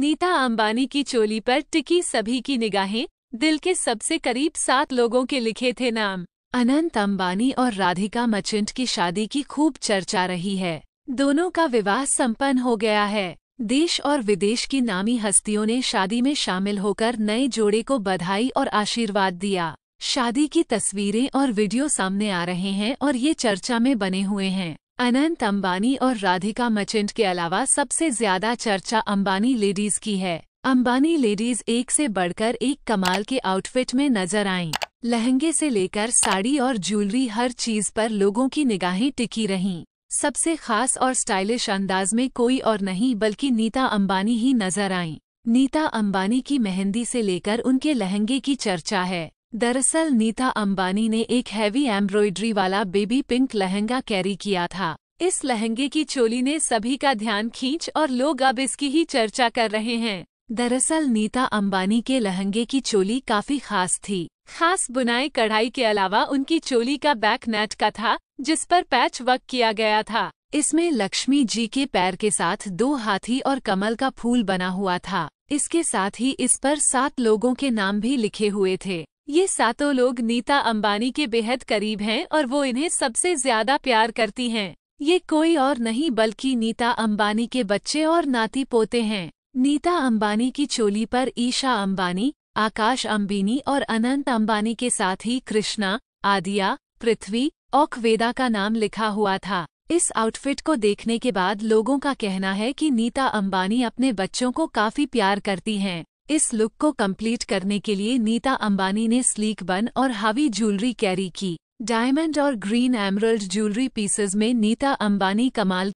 नीता अंबानी की चोली पर टिकी सभी की निगाहें दिल के सबसे करीब सात लोगों के लिखे थे नाम अनंत अंबानी और राधिका मचिंट की शादी की खूब चर्चा रही है दोनों का विवाह संपन्न हो गया है देश और विदेश की नामी हस्तियों ने शादी में शामिल होकर नए जोड़े को बधाई और आशीर्वाद दिया शादी की तस्वीरें और वीडियो सामने आ रहे हैं और ये चर्चा में बने हुए हैं अनंत अंबानी और राधिका मचेंट के अलावा सबसे ज्यादा चर्चा अंबानी लेडीज की है अंबानी लेडीज एक से बढ़कर एक कमाल के आउटफिट में नजर आईं। लहंगे से लेकर साड़ी और ज्वेलरी हर चीज पर लोगों की निगाहें टिकी रहीं। सबसे खास और स्टाइलिश अंदाज में कोई और नहीं बल्कि नीता अंबानी ही नजर आईं। नीता अंबानी की मेहंदी से लेकर उनके लहंगे की चर्चा है दरअसल नीता अंबानी ने एक हैवी एम्ब्रॉयडरी वाला बेबी पिंक लहंगा कैरी किया था इस लहंगे की चोली ने सभी का ध्यान खींच और लोग अब इसकी ही चर्चा कर रहे हैं दरअसल नीता अंबानी के लहंगे की चोली काफी खास थी खास बुनाई कढ़ाई के अलावा उनकी चोली का बैक नेट का था जिस पर पैच वर्क किया गया था इसमें लक्ष्मी जी के पैर के साथ दो हाथी और कमल का फूल बना हुआ था इसके साथ ही इस पर सात लोगों के नाम भी लिखे हुए थे ये सातों लोग नीता अंबानी के बेहद करीब हैं और वो इन्हें सबसे ज्यादा प्यार करती हैं ये कोई और नहीं बल्कि नीता अंबानी के बच्चे और नाती पोते हैं नीता अंबानी की चोली पर ईशा अंबानी आकाश अंबिनी और अनंत अंबानी के साथ ही कृष्णा आदिया पृथ्वी औकवेदा का नाम लिखा हुआ था इस आउटफिट को देखने के बाद लोगों का कहना है कि नीता अंबानी अपने बच्चों को काफी प्यार करती हैं इस लुक को कंप्लीट करने के लिए नीता अंबानी ने स्लीक बन और हावी ज्वेलरी कैरी की डायमंड और ग्रीन एमरल्ड ज्वेलरी पीसेज में नीता अंबानी कमाल